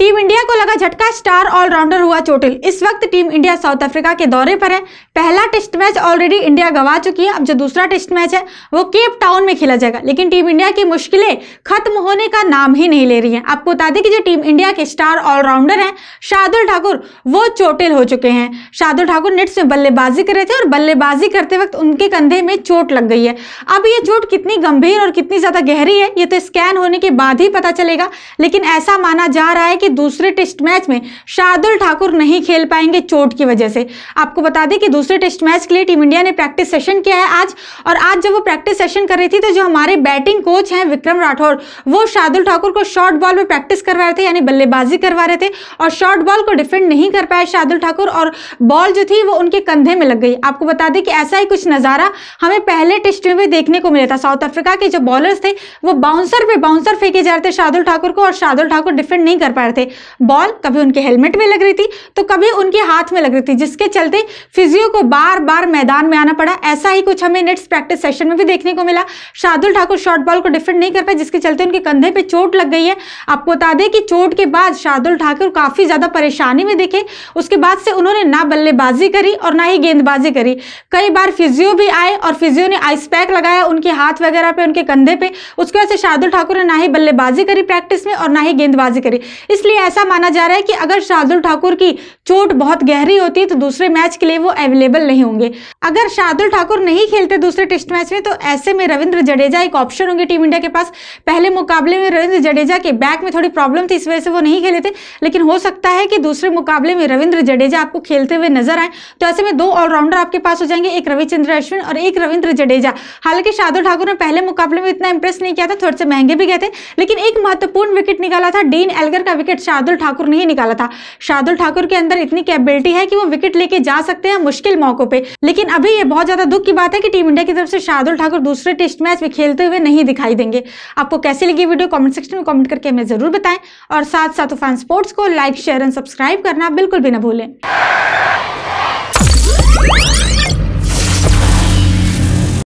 team India को लगा झटका स्टार ऑलराउंडर हुआ चोटिल इस वक्त टीम इंडिया साउथ अफ्रीका के दौरे पर है पहला टेस्ट मैच ऑलरेडी इंडिया गवा चुकी है अब जो दूसरा टेस्ट मैच है वो केप टाउन में खेला जाएगा लेकिन टीम इंडिया की मुश्किलें खत्म होने का नाम ही नहीं ले रही हैं आपको बता दें कि जो टीम इंडिया के स्टार ऑलराउंडर हैं शार्दुल ठाकुर वो चोटिल हो चुके हैं शार्दुल ठाकुर नेट्स में बल्लेबाजी कर रहे थे और बल्लेबाजी करते वक्त उनके कंधे में चोट लग गई है अब ये चोट कितनी गंभीर और कितनी ज़्यादा गहरी है ये तो स्कैन होने के बाद ही पता चलेगा लेकिन ऐसा माना जा रहा है कि कि दूसरे टेस्ट मैच में शार्दुल ठाकुर नहीं खेल पाएंगे चोट की वजह से आपको बता दें कि दूसरे टेस्ट मैच के लिए टीम इंडिया ने प्रैक्टिस सेशन किया है आज और आज जब वो प्रैक्टिस सेशन कर रही थी तो जो हमारे बैटिंग कोच हैं विक्रम राठौर वो शार्दुल ठाकुर को शॉर्ट बॉल में प्रैक्टिस करवा रहे थे यानी बल्लेबाजी करवा रहे थे और शॉर्ट बॉल को डिफेंड नहीं कर पाए शार्दुल ठाकुर और बॉल जो थी वो उनके कंधे में लग गई आपको बता दें कि ऐसा ही कुछ नज़ारा हमें पहले टेस्ट में भी देखने को मिला था साउथ अफ्रीका के जो बॉलर्स थे वो बाउंसर पे बाउंसर फेंके जा रहे थे शार्दुल ठाकुर को और शार्दुल ठाकुर डिफेंड नहीं कर पा रहे थे थे बॉल कभी उनके हेलमेट में लग रही थी तो कभी उनके हाथ में लग रही थी जिसके चलते फिजियो को बार बार मैदान में आना पड़ा ऐसा ही कुछ हमें नेट्स प्रैक्टिस सेशन में भी देखने को मिला शार्दुल ठाकुर शॉर्ट बॉल को डिफेंड नहीं कर पाए जिसके चलते उनके कंधे पर चोट लग गई है आपको बता दें कि चोट के बाद शार्दुल ठाकुर काफ़ी ज़्यादा परेशानी में दिखे उसके बाद से उन्होंने ना बल्लेबाजी करी और ना ही गेंदबाजी करी कई बार फिजियो भी आए और फिजियो ने आइस पैक लगाया उनके हाथ वगैरह पे उनके कंधे पे उसके वजह से शार्दुल ठाकुर ने ना ही बल्लेबाजी करी प्रैक्टिस में और ना ही गेंदबाजी करी इस इसलिए ऐसा माना जा रहा है कि अगर शार्दुल ठाकुर की चोट बहुत गहरी होती तो दूसरे मैच के लिए वो अवेलेबल नहीं होंगे अगर शार्दुल ठाकुर नहीं खेलते दूसरे टेस्ट मैच में तो ऐसे में रविंद्र जडेजा एक ऑप्शन होंगे टीम इंडिया के पास पहले मुकाबले में रविंद्र जडेजा के बैक में थोड़ी प्रॉब्लम थी इस वजह से वो नहीं खेले थे लेकिन हो सकता है कि दूसरे मुकाबले में रविंद्र जडेजा आपको खेलते हुए नजर आए तो ऐसे में दो ऑलराउंडर आपके पास हो जाएंगे एक रविचंद्र अश्विन और एक रविंद्र जडेजा हालांकि शार्दुल ठाकुर ने पहले मुकाबले में इतना इंप्रेस नहीं किया था थोड़े से महंगे भी गए थे लेकिन एक महत्वपूर्ण विकेट निकाला था डीन एलगर का विकेट विकेट शार्दुल ठाकुर ने ही निकाला था शार्दुल ठाकुर के अंदर इतनी कैपेबिलिटी है कि वो विकेट लेके जा सकते हैं मुश्किल मौकों पे लेकिन अभी ये बहुत ज्यादा दुख की बात है कि टीम इंडिया की तरफ से शार्दुल ठाकुर दूसरे टेस्ट मैच में खेलते हुए नहीं दिखाई देंगे आपको कैसे लगी वीडियो कॉमेंट सेक्शन में कॉमेंट करके हमें जरूर बताएं और साथ साथ फैन स्पोर्ट्स को लाइक शेयर एंड सब्सक्राइब करना बिल्कुल भी ना भूलें